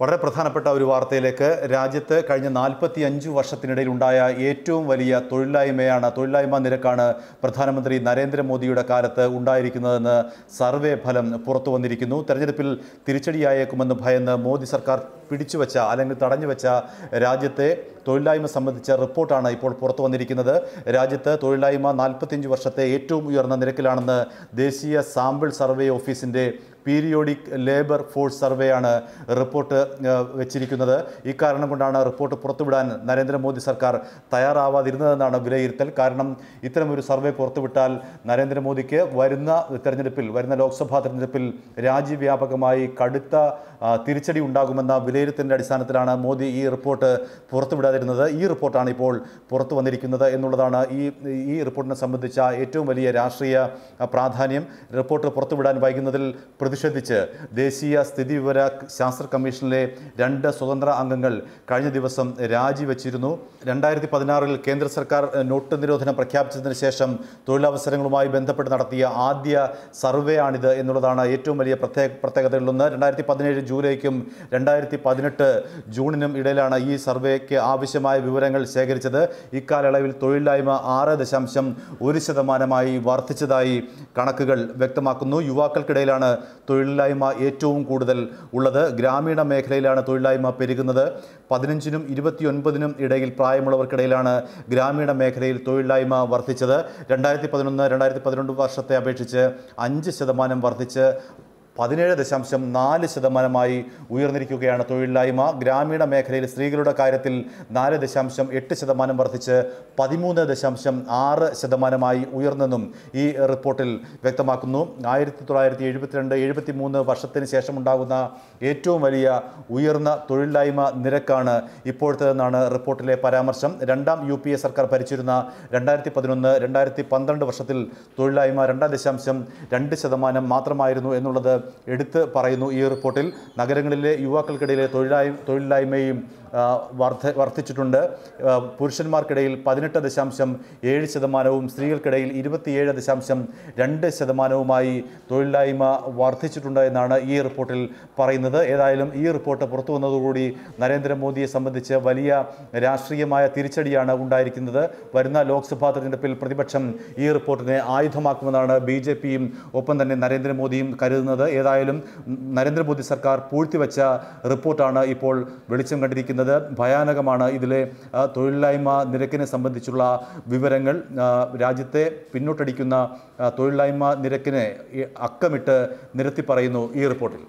വളരെ പ്രധാനപ്പെട്ട ഒരു വാർത്തയിലേക്ക് രാജ്യത്ത് കഴിഞ്ഞ നാൽപ്പത്തി അഞ്ച് വർഷത്തിനിടയിൽ ഉണ്ടായ ഏറ്റവും വലിയ തൊഴിലില്ലായ്മയാണ് തൊഴിലില്ലായ്മ നിരക്കാണ് പ്രധാനമന്ത്രി നരേന്ദ്രമോദിയുടെ കാലത്ത് ഉണ്ടായിരിക്കുന്നതെന്ന് സർവേ ഫലം പുറത്തു വന്നിരിക്കുന്നു തെരഞ്ഞെടുപ്പിൽ തിരിച്ചടിയായേക്കുമെന്ന് ഭയന്ന് മോദി സർക്കാർ പിടിച്ചുവെച്ച അല്ലെങ്കിൽ വെച്ച രാജ്യത്തെ തൊഴിലില്ലായ്മ സംബന്ധിച്ച റിപ്പോർട്ടാണ് ഇപ്പോൾ പുറത്തു വന്നിരിക്കുന്നത് രാജ്യത്ത് തൊഴിലില്ലായ്മ നാൽപ്പത്തിയഞ്ച് വർഷത്തെ ഏറ്റവും ഉയർന്ന നിരക്കിലാണെന്ന് ദേശീയ സാമ്പിൾ സർവേ ഓഫീസിൻ്റെ പീരിയോഡിക് ലേബർ ഫോഴ്സ് സർവേ ആണ് റിപ്പോർട്ട് വെച്ചിരിക്കുന്നത് ഇക്കാരണം കൊണ്ടാണ് റിപ്പോർട്ട് പുറത്തുവിടാൻ നരേന്ദ്രമോദി സർക്കാർ തയ്യാറാവാതിരുന്നതെന്നാണ് വിലയിരുത്തൽ കാരണം ഇത്തരമൊരു സർവേ പുറത്തുവിട്ടാൽ നരേന്ദ്രമോദിക്ക് വരുന്ന തെരഞ്ഞെടുപ്പിൽ വരുന്ന ലോക്സഭാ തെരഞ്ഞെടുപ്പിൽ രാജ്യവ്യാപകമായി കടുത്ത തിരിച്ചടി ഉണ്ടാകുമെന്ന വിലയിരുത്തലിൻ്റെ അടിസ്ഥാനത്തിലാണ് മോദി ഈ റിപ്പോർട്ട് പുറത്തുവിടാതിരുന്നത് ഈ റിപ്പോർട്ടാണ് ഇപ്പോൾ പുറത്തു വന്നിരിക്കുന്നത് എന്നുള്ളതാണ് ഈ ഈ റിപ്പോർട്ടിനെ സംബന്ധിച്ച ഏറ്റവും വലിയ രാഷ്ട്രീയ പ്രാധാന്യം റിപ്പോർട്ട് പുറത്തുവിടാൻ വൈകുന്നതിൽ പ്രതിഷേധിച്ച് ദേശീയ സ്ഥിതിവിവര ശാസ്ത്ര കമ്മീഷനിലെ രണ്ട് സ്വതന്ത്ര അംഗങ്ങൾ കഴിഞ്ഞ ദിവസം രാജിവെച്ചിരുന്നു രണ്ടായിരത്തി പതിനാറിൽ കേന്ദ്ര സർക്കാർ നോട്ട് നിരോധനം പ്രഖ്യാപിച്ചതിന് ശേഷം തൊഴിലവസരങ്ങളുമായി ബന്ധപ്പെട്ട് നടത്തിയ ആദ്യ സർവേ ആണിത് എന്നുള്ളതാണ് ഏറ്റവും വലിയ പ്രത്യേക പ്രത്യേകതകളിലൊന്ന് രണ്ടായിരത്തി പതിനേഴ് ജൂലൈക്കും രണ്ടായിരത്തി പതിനെട്ട് ജൂണിനും ഇടയിലാണ് ഈ സർവേക്ക് ആവശ്യമായ വിവരങ്ങൾ ശേഖരിച്ചത് ഇക്കാലയളവിൽ തൊഴിലില്ലായ്മ ആറ് ദശാംശം ഒരു ശതമാനമായി വർദ്ധിച്ചതായി കണക്കുകൾ വ്യക്തമാക്കുന്നു യുവാക്കൾക്കിടയിലാണ് തൊഴിലില്ലായ്മ ഏറ്റവും കൂടുതൽ ഉള്ളത് ഗ്രാമീണ മേഖലയിലാണ് തൊഴിലില്ലായ്മ പെരുകുന്നത് പതിനഞ്ചിനും ഇരുപത്തിയൊൻപതിനും ഇടയിൽ പ്രായമുള്ളവർക്കിടയിലാണ് ഗ്രാമീണ മേഖലയിൽ തൊഴിലില്ലായ്മ വർദ്ധിച്ചത് രണ്ടായിരത്തി പതിനൊന്ന് രണ്ടായിരത്തി പതിനൊന്ന് വർഷത്തെ അപേക്ഷിച്ച് അഞ്ച് ശതമാനം വർദ്ധിച്ച് പതിനേഴ് ദശാംശം നാല് ശതമാനമായി ഉയർന്നിരിക്കുകയാണ് തൊഴിലില്ലായ്മ ഗ്രാമീണ മേഖലയിൽ സ്ത്രീകളുടെ കാര്യത്തിൽ നാല് ദശാംശം എട്ട് ശതമാനം വർദ്ധിച്ച് പതിമൂന്ന് ദശാംശം ആറ് ശതമാനമായി ഉയർന്നെന്നും ഈ റിപ്പോർട്ടിൽ വ്യക്തമാക്കുന്നു ആയിരത്തി തൊള്ളായിരത്തി എഴുപത്തിരണ്ട് എഴുപത്തി മൂന്ന് വർഷത്തിന് ശേഷമുണ്ടാകുന്ന ഏറ്റവും വലിയ ഉയർന്ന തൊഴിലില്ലായ്മ നിരക്കാണ് ഇപ്പോഴത്തേതെന്നാണ് റിപ്പോർട്ടിലെ പരാമർശം രണ്ടാം യു പി എ സർക്കാർ ഭരിച്ചിരുന്ന രണ്ടായിരത്തി പതിനൊന്ന് രണ്ടായിരത്തി പന്ത്രണ്ട് വർഷത്തിൽ തൊഴിലില്ലായ്മ രണ്ടാം ദശാംശം രണ്ട് ശതമാനം മാത്രമായിരുന്നു എന്നുള്ളത് എടുത്ത് പറയുന്നു ഈ റിപ്പോർട്ടിൽ നഗരങ്ങളിലെ യുവാക്കൾക്കിടയിലെ തൊഴിലായി തൊഴിലില്ലായ്മയും വർദ്ധ വർദ്ധിച്ചിട്ടുണ്ട് പുരുഷന്മാർക്കിടയിൽ പതിനെട്ട് ദശാംശം ഏഴ് ശതമാനവും സ്ത്രീകൾക്കിടയിൽ ഇരുപത്തിയേഴ് ദശാംശം രണ്ട് ശതമാനവുമായി തൊഴിലില്ലായ്മ വർദ്ധിച്ചിട്ടുണ്ട് എന്നാണ് ഈ റിപ്പോർട്ടിൽ പറയുന്നത് ഏതായാലും ഈ റിപ്പോർട്ട് പുറത്തു വന്നതോടുകൂടി നരേന്ദ്രമോദിയെ സംബന്ധിച്ച് വലിയ രാഷ്ട്രീയമായ തിരിച്ചടിയാണ് ഉണ്ടായിരിക്കുന്നത് വരുന്ന ലോക്സഭാ തെരഞ്ഞെടുപ്പിൽ പ്രതിപക്ഷം ഈ റിപ്പോർട്ടിനെ ആയുധമാക്കുമെന്നാണ് ബി ജെ പിയും ഒപ്പം തന്നെ നരേന്ദ്രമോദിയും കരുതുന്നത് ഏതായാലും നരേന്ദ്രമോദി സർക്കാർ പൂഴ്ത്തിവെച്ച റിപ്പോർട്ടാണ് ഇപ്പോൾ വെളിച്ചം കണ്ടിരിക്കുന്നത് ഭയാനകമാണ് ഇതിലെ തൊഴിലില്ലായ്മ നിരക്കിനെ സംബന്ധിച്ചുള്ള വിവരങ്ങൾ രാജ്യത്തെ പിന്നോട്ടടിക്കുന്ന തൊഴിലില്ലായ്മ നിരക്കിനെ അക്കമിട്ട് നിരത്തി പറയുന്നു ഈ റിപ്പോർട്ടിൽ